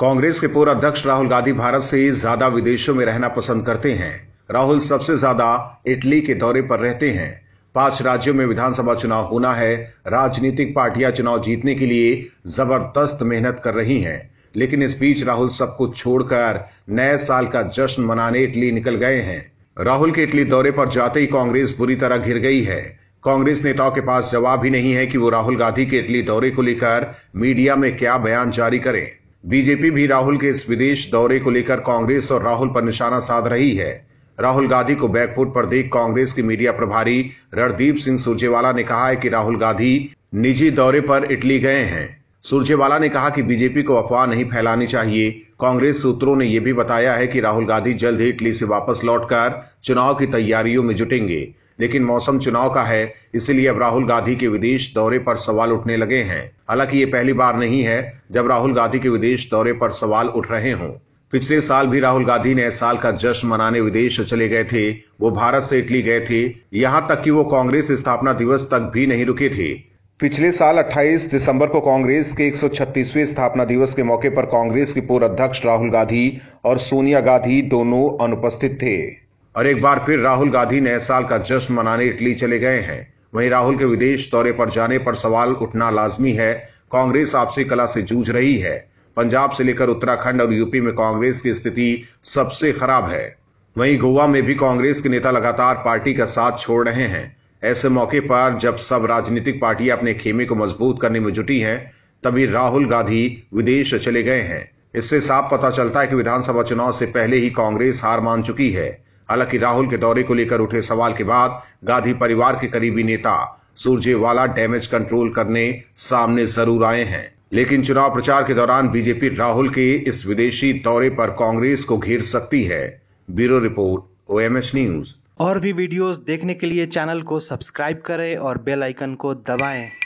कांग्रेस के पूर्व अध्यक्ष राहुल गांधी भारत से ज्यादा विदेशों में रहना पसंद करते हैं राहुल सबसे ज्यादा इटली के दौरे पर रहते हैं पांच राज्यों में विधानसभा चुनाव होना है राजनीतिक पार्टियां चुनाव जीतने के लिए जबरदस्त मेहनत कर रही हैं लेकिन इस बीच राहुल सबको छोड़कर नए साल का जश्न मनाने इटली निकल गए हैं राहुल के इटली दौरे पर जाते ही कांग्रेस बुरी तरह घिर गई है कांग्रेस नेताओं के पास जवाब ही नहीं है कि वो राहुल गांधी के इटली दौरे को लेकर मीडिया में क्या बयान जारी करें बीजेपी भी राहुल के इस विदेश दौरे को लेकर कांग्रेस और राहुल पर निशाना साध रही है राहुल गांधी को बैकफुट पर देख कांग्रेस के मीडिया प्रभारी रणदीप सिंह सुरजेवाला ने कहा है कि राहुल गांधी निजी दौरे पर इटली गए हैं सुरजेवाला ने कहा कि बीजेपी को अफवाह नहीं फैलानी चाहिए कांग्रेस सूत्रों ने यह भी बताया है कि राहुल गांधी जल्द ही इटली से वापस लौटकर चुनाव की तैयारियों में जुटेंगे लेकिन मौसम चुनाव का है इसीलिए अब राहुल गांधी के विदेश दौरे पर सवाल उठने लगे हैं हालांकि ये पहली बार नहीं है जब राहुल गांधी के विदेश दौरे पर सवाल उठ रहे हों पिछले साल भी राहुल गांधी ने साल का जश्न मनाने विदेश चले गए थे वो भारत से इटली गए थे यहाँ तक कि वो कांग्रेस स्थापना दिवस तक भी नहीं रुके थे पिछले साल 28 दिसंबर को कांग्रेस के 136वें स्थापना दिवस के मौके पर कांग्रेस के पूर्व अध्यक्ष राहुल गांधी और सोनिया गांधी दोनों अनुपस्थित थे और एक बार फिर राहुल गांधी नए साल का जश्न मनाने इटली चले गए हैं वहीं राहुल के विदेश दौरे पर जाने पर सवाल उठना लाजमी है कांग्रेस आपसी कला से जूझ रही है पंजाब से लेकर उत्तराखंड और यूपी में कांग्रेस की स्थिति सबसे खराब है वहीं गोवा में भी कांग्रेस के नेता लगातार पार्टी का साथ छोड़ रहे हैं ऐसे मौके पर जब सब राजनीतिक पार्टियां अपने खेमे को मजबूत करने में जुटी हैं तभी राहुल गांधी विदेश चले गए हैं इससे साफ पता चलता है कि विधानसभा चुनाव से पहले ही कांग्रेस हार मान चुकी है हालांकि राहुल के दौरे को लेकर उठे सवाल के बाद गांधी परिवार के करीबी नेता सुरजेवाला डैमेज कंट्रोल करने सामने जरूर आए हैं लेकिन चुनाव प्रचार के दौरान बीजेपी राहुल के इस विदेशी दौरे पर कांग्रेस को घेर सकती है ब्यूरो रिपोर्ट ओएमएच न्यूज और भी वीडियोस देखने के लिए चैनल को सब्सक्राइब करें और बेल आइकन को दबाएं